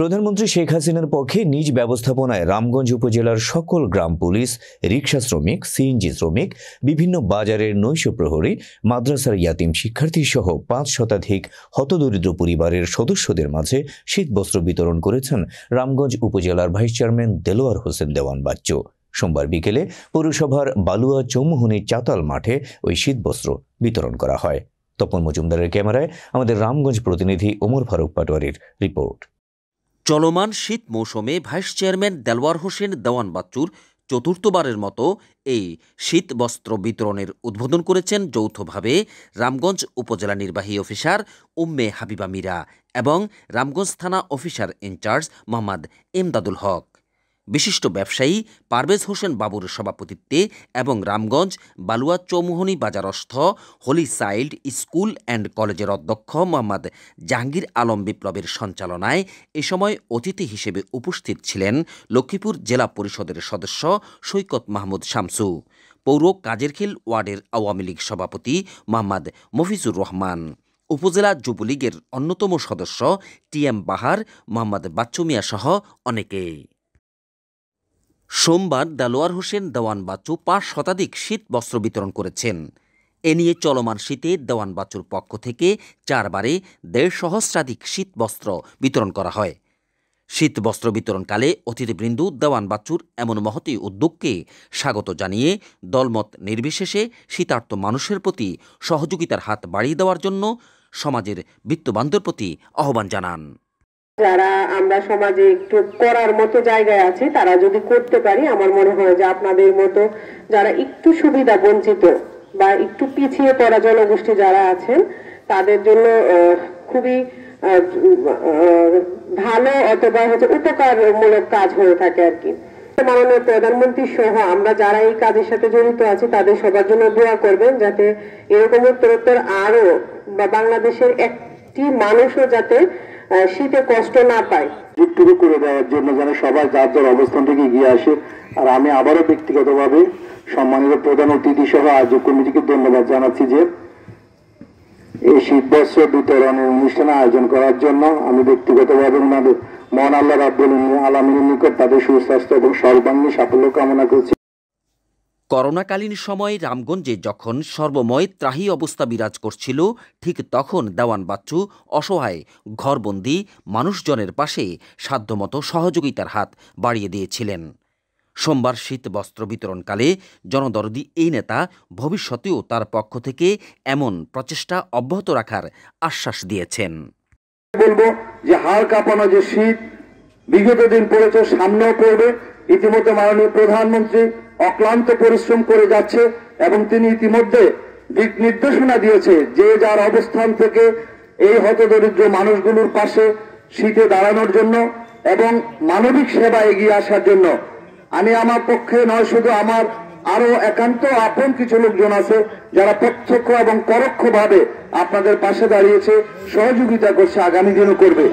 প্রধানমন্ত্রী শেখ হাসিনার পক্ষে নিজ ব্যবস্থাপনায় রামগঞ্জ উপজেলার সকল গ্রাম পুলিশ রিক্সা শ্রমিক সিএনজি শ্রমিক বিভিন্ন বাজারের নৈশ প্রহরী মাদ্রাসার ইয়াতিম শিক্ষার্থী সহ পাঁচ শতাধিক হতদরিদ্র পরিবারের সদস্যদের মাঝে শীতবস্ত্র বিতরণ করেছেন রামগঞ্জ উপজেলার ভাইস চেয়ারম্যান দেলোয়ার হোসেন দেওয়ান বাচ্চু সোমবার বিকেলে পৌরসভার বালুয়া চৌমুহনির চাতাল মাঠে ওই শীতবস্ত্র বিতরণ করা হয় তপন মজুমদারের ক্যামেরায় আমাদের রামগঞ্জ প্রতিনিধি ওমর ফারুক পাটোয়ারির রিপোর্ট চলমান শীত মৌসুমে ভাইস চেয়ারম্যান দেলওয়ার হোসেন দেওয়ান বাচ্চুর চতুর্থবারের মতো এই শীত বস্ত্র বিতরণের উদ্বোধন করেছেন যৌথভাবে রামগঞ্জ উপজেলা নির্বাহী অফিসার উম্মে হাবিবা মীরা এবং রামগঞ্জ থানা অফিসার ইনচার্জ মোহাম্মদ এমদাদুল হক বিশিষ্ট ব্যবসায়ী পারভেজ হোসেন বাবুর সভাপতিত্বে এবং রামগঞ্জ বালুয়া চৌমুহনী বাজারস্থ হোলি চাইল্ড স্কুল অ্যান্ড কলেজের অধ্যক্ষ মোহাম্মদ জাহাঙ্গীর আলম বিপ্লবের সঞ্চালনায় এ সময় অতিথি হিসেবে উপস্থিত ছিলেন লক্ষ্মীপুর জেলা পরিষদের সদস্য সৈকত মাহমুদ শামসু পৌর কাজেরখিল ওয়ার্ডের আওয়ামী লীগ সভাপতি মোহাম্মদ মফিজুর রহমান উপজেলা যুবলীগের অন্যতম সদস্য টি এম বাহার মোহাম্মদ বাচ্চুমিয়া সহ অনেকে সোমবার দেলোয়ার হোসেন দেওয়ান বাচু পাঁচ শতাধিক শীত বস্ত্র বিতরণ করেছেন এ নিয়ে চলমান শীতে দেওয়ান বাচুর পক্ষ থেকে চারবারে দেড় সহস্রাধিক শীত বস্ত্র বিতরণ করা হয় শীত বস্ত্র বিতরণকালে অতিথিবৃন্দু দেওয়ান বাচুর এমন মহতি উদ্যোগকে স্বাগত জানিয়ে দলমত নির্বিশেষে শীতার্থ মানুষের প্রতি সহযোগিতার হাত বাড়িয়ে দেওয়ার জন্য সমাজের বৃত্তবান্ধর প্রতি আহ্বান জানান যারা আমরা সমাজে একটু করার মতো জায়গায় আছি তারা যদি করতে পারি আমার মনে হয় যে আপনাদের মতো যারা একটু সুবিধা বঞ্চিত বা একটু পিছিয়ে পড়া জনগোষ্ঠী যারা আছেন তাদের জন্য খুবই ভালো অথবা হচ্ছে উপকারমূলক কাজ হয়ে থাকে আর কি মাননীয় প্রধানমন্ত্রী সহ আমরা যারা এই কাজের সাথে জড়িত আছি তাদের সবার জন্য দোয়া করবেন যাতে এরকম উত্তরোত্তর আরো বা বাংলাদেশের একটি মানুষও যাতে শীতে কষ্ট না পায় যুক্তরু করে দেওয়ার জন্য যেন সবাই যার যার অবস্থান থেকে এগিয়ে আসে আর আমি আবারও ব্যক্তিগতভাবে সম্মানিত প্রধান অতিথি সহ আয়োজক কমিটিকে ধন্যবাদ জানাচ্ছি যে এই শীতবস্ত্র বিতরণের অনুষ্ঠানে আয়োজন করার জন্য আমি ব্যক্তিগতভাবে ওনাদের মন আল্লাহ রাব্বুল আলমিনের নিকট তাদের সুস্বাস্থ্য এবং সর্বাঙ্গীন সাফল্য কামনা করছি করোনাকালীন সময়ে রামগঞ্জে যখন সর্বময় ত্রাহি অবস্থা বিরাজ করছিল ঠিক তখন দেওয়ান বাচ্চু অসহায় ঘরবন্দি মানুষজনের পাশে সাধ্যমতো সহযোগিতার হাত বাড়িয়ে দিয়েছিলেন সোমবার শীত বস্ত্র বিতরণকালে জনদরদি এই নেতা ভবিষ্যতেও তার পক্ষ থেকে এমন প্রচেষ্টা অব্যাহত রাখার আশ্বাস দিয়েছেন বলবো যে কাঁপানো যে শীত বিগত দিন পড়েছে সামনেও পড়বে ইতিমধ্যে মাননীয় প্রধানমন্ত্রী অক্লান্ত পরিশ্রম করে যাচ্ছে এবং তিনি ইতিমধ্যে দিক নির্দেশনা দিয়েছে যে যার অবস্থান থেকে এই হতদরিদ্র মানুষগুলোর পাশে শীতে দাঁড়ানোর জন্য এবং মানবিক সেবা এগিয়ে আসার জন্য আমি আমার পক্ষে নয় শুধু আমার আরো একান্ত আপন কিছু লোকজন আছে যারা প্রত্যক্ষ এবং পরোক্ষভাবে আপনাদের পাশে দাঁড়িয়েছে সহযোগিতা করছে আগামী দিনও করবে